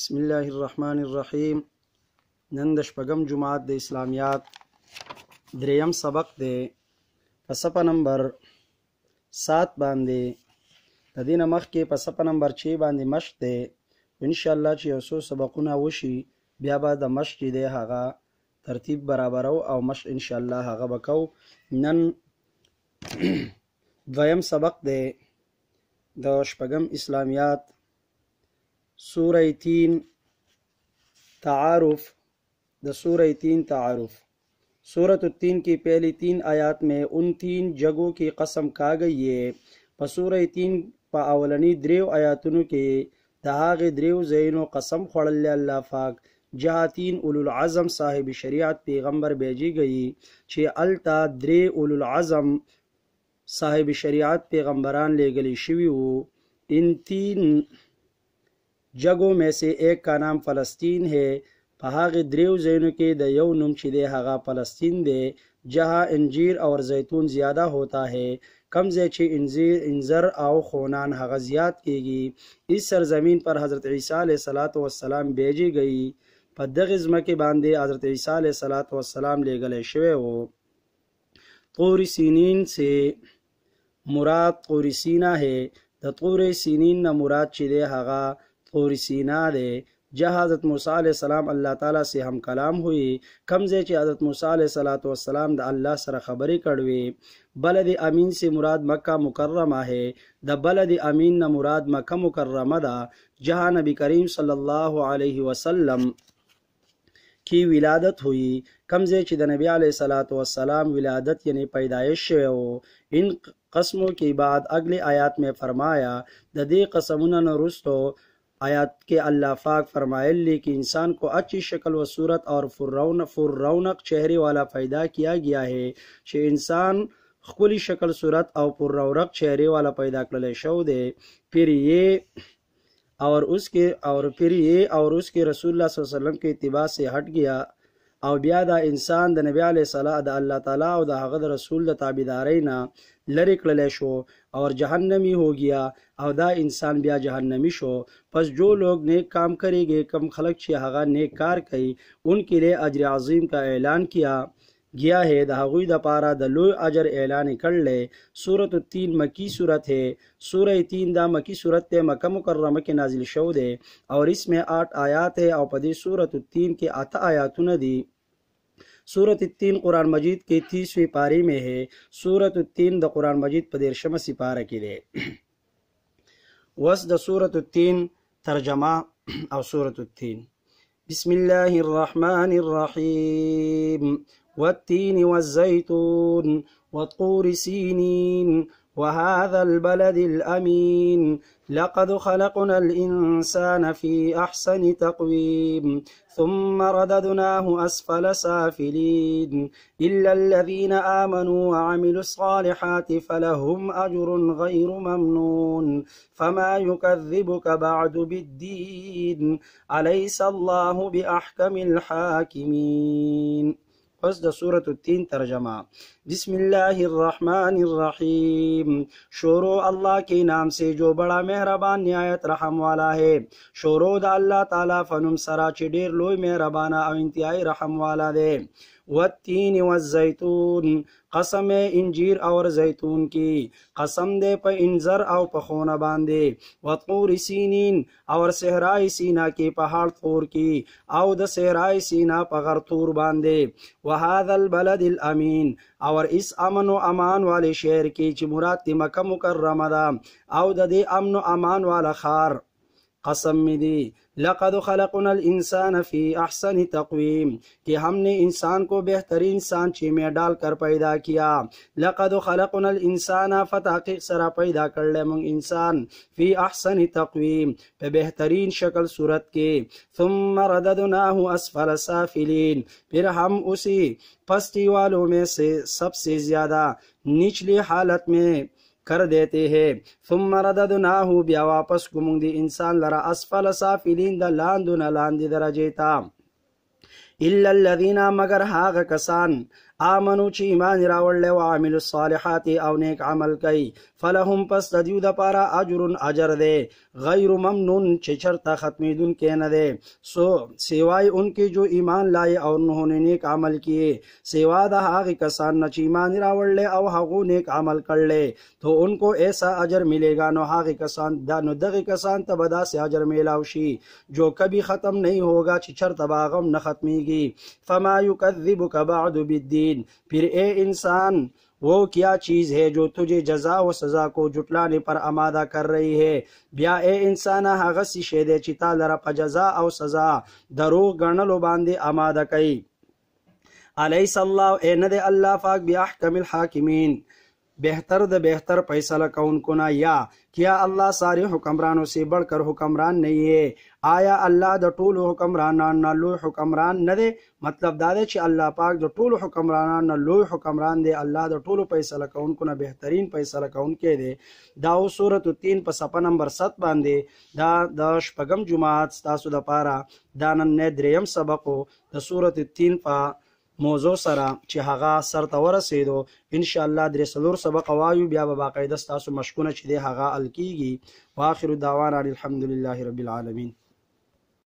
بسم الله الرحمن الرحیم نن د شپږم جماعت د اسلامیات دریم سبق دی په صفه نمبر سات باندې د دې نه مخکې په صفه نمبر چې باندې مشق دی ان شاء الله چې یو څو سبقونه وشي بیا به د مشق دی هغه ترتیب برابرو او مشق ان شاء الله هغه وکاو نن دویم سبق دی د شپږم اسلامیات سوره تین تعارف د سوره تین تعارف سورت التین کی پہلی تین آیات میں ان تین جگہوں کی قسم کھا گئی ہے په سوره تین په اولنی دریو آیاتونو کې د هغه دریو زینو قسم خوړل الله پاک جهاتین اولو العزم صاحب شریعت پیغمبر بیجی گئی چې التا درې اولو العزم صاحب شریعت پیغمبران لېګلی شوی وو ان تین جګو میں سے ایک کا نام فلسطین ہے په هغه دریو ځایونو کې د یو نوم چې دی هغه فلسطین دی جها انجیر او زیتون زیاده ہوتا ہے کم ځای چې انځیر انځر او خونان هغه زیات کیږي اس سرزمین پر حضرت عیسی علیه صلوات و سلام بیجی گئی په دغه ځمکه باندې حضرت عیسی علیه صلوات و سلام لګل شوی وو طور سینین سے مراد طور سینا ہے د طور سینین نه مراد چې دی هغه और सीना दे जहाँ हज़रत मूसा सलाम अल्लाह ताला से हम कलाम हुई कमज़े चे हज़रत मूसा सलात वसलाम द अल्लाह सर खबरी कड़वी बलद अमीन से मुराद मक्का मुकर्रमा है द बलद अमीन न मुराद मक्का मुकर्रमा दा जहाँ नबी करीम सल्लल्लाहु अलैहि वसल्लम की विलादत हुई कमज़े चे द नबी सलात वसलाम विलादत यानी पैदाइश हो इन कस्मों के बाद अगले आयात में फरमाया द दे कसमुन रस्तो आयात के अल्लाह पाक फरमाए कि इंसान को अच्छी शक्ल व सूरत और फुरौन फुरौनक चेहरे वाला पैदा किया गया है शे इंसान खुली शक्ल सूरत और पुरौनक चेहरे वाला पैदा कर शव दे फिर ये और उसके और फिर ये और उसके रसूल वसल्लम के इतबा से हट गया او بیا دا انسان د نبی علی صلی د الله تعالی او د هغه رسول د تابعدارۍ نه لری کړل شو और जहन्नमी हो गया अहदा इंसान बिया जहन्नमी शो बस जो लोग नेक काम करेंगे कम खलक छियागा नेक कार कई उनके लिए अजर अजीम का ऐलान किया गया है दहागुई दपारा दलो अजर ऐलान कर ले सूरत तीन मकी सूरत है सूर तीन दा मकी सूरत मक मुकर्रम के नाजिल शो दे और इसमें आठ आयात है और पदी सूरत तीन के अत आयात न दी सूरत तीन कुरान मजीद की तीसवीं पारी में है सूरत तीन द कुरान मजीद पदेर शम की दे वस द सूरत तीन तर्जमा और सूरत तीन बसमीम वतीन वज़ैतून वतूर सीनीन وهذا البلد الأمين لقد خلقنا الإنسان في أحسن تقويم ثم رددناه أسفل سافلين إلا الذين آمنوا وعملوا الصالحات فلهم أجر غير ممنون فما يكذبك بعد بالدين أليس الله بأحكم الحاكمين پس د سورۃ التین ترجمه بسم الله الرحمن الرحیم شروع الله के نام से جو بڑا मेहरबान न्यायत رحم والا ہے شروع د अल्लाह تعالی فنم سرا چ ډیر لوی مهربانه او انتهائی رحم والا دی والتین والزیتون قسم انجیر او زیتون کی قسم دې په انزر او په خونه باندې وطور سینین او صحرای سینا کې په حال تور کی او د صحرای سینا په غر تور باندې وهذا البلد الامین او اس امن او امان والے شهر کې چې مراد مکه مکرمه ده او د دې امن او امان والا خار कसम दी लक़द खलकुनल इंसान फ़ी अहसन तकवीम कि हमने इंसान को बेहतरीन सांची में डालकर पैदा किया लक़द खलकुनल इंसान फ़तहक़ सरा पैदा कर ले मंग इंसान फ़ी अहसन तकवीम पे बेहतरीन शक्ल सूरत के तुम रददनाहु असफल साफिलीन फिर हम उसी फस्ती वालों में से सबसे ज़्यादा निचली हालत में कर देते हैं सुम ना हो ब्या वापस गुमुंगदी इंसान लरा असफल साफिलीन द लांदु न लांदी दरा जेता इल्लल्लदीना मगर हाग कसान आमनु چې ایمان راوړل او عامل الصالحات او نیک عمل کوي فلهم پس د دیو د پاره اجر اجر دی غیر ممنون چې چرته ختمیدون کې نه دی سو سیوای انکه جو ایمان لای او انہوں نیک عمل کیے سیوا د هغه کسان نه چې ایمان راوړل او هغه نیک عمل کړل تو انکو ایسا اجر ملے نو هغه کسان د نو دغه کسان ته بدا سي اجر میلاو شي جو کبھی ختم نہیں ہوگا چې چرته باغم نه ختميږي فما يكذبك بعد بالدين मुबीन फिर ए इंसान वो क्या चीज़ है जो तुझे जजा व सज़ा को जुटलाने पर आमादा कर रही है ब्या ए इंसान हागसी शेदे चिता लरप जजा व सज़ा दरो गणलो बांदे आमादा कई अलैसल्लाह ए नदे अल्लाह फाक ब्याह कमिल हाकिमीन بہتر د بہتر فیصلہ کون کو نہ یا کیا اللہ سارے حکمرانوں سے بڑھ کر حکمران نہیں ہے آیا الله د ټولو حکمرانانو لوی حکمران نه دی مطلب دا دی چې الله پاک د ټولو حکمرانانو لوی حکمران دی الله د ټولو فیصله کوونکو نه بهترین فیصله کوونکی دی دا او سورته 3 په صفه نمبر 7 باندې دا د شپږم جمعات تاسو لپاره دا نن دریم سبق د سورته 3 په موضوع سره چې هغه سر ته ورسېدو ان شاء الله درې سلور سبق وایو بیا به باقاعده تاسو مشکونه چې دی هغه الکیږي واخر دعوانا الحمدلله رب العالمین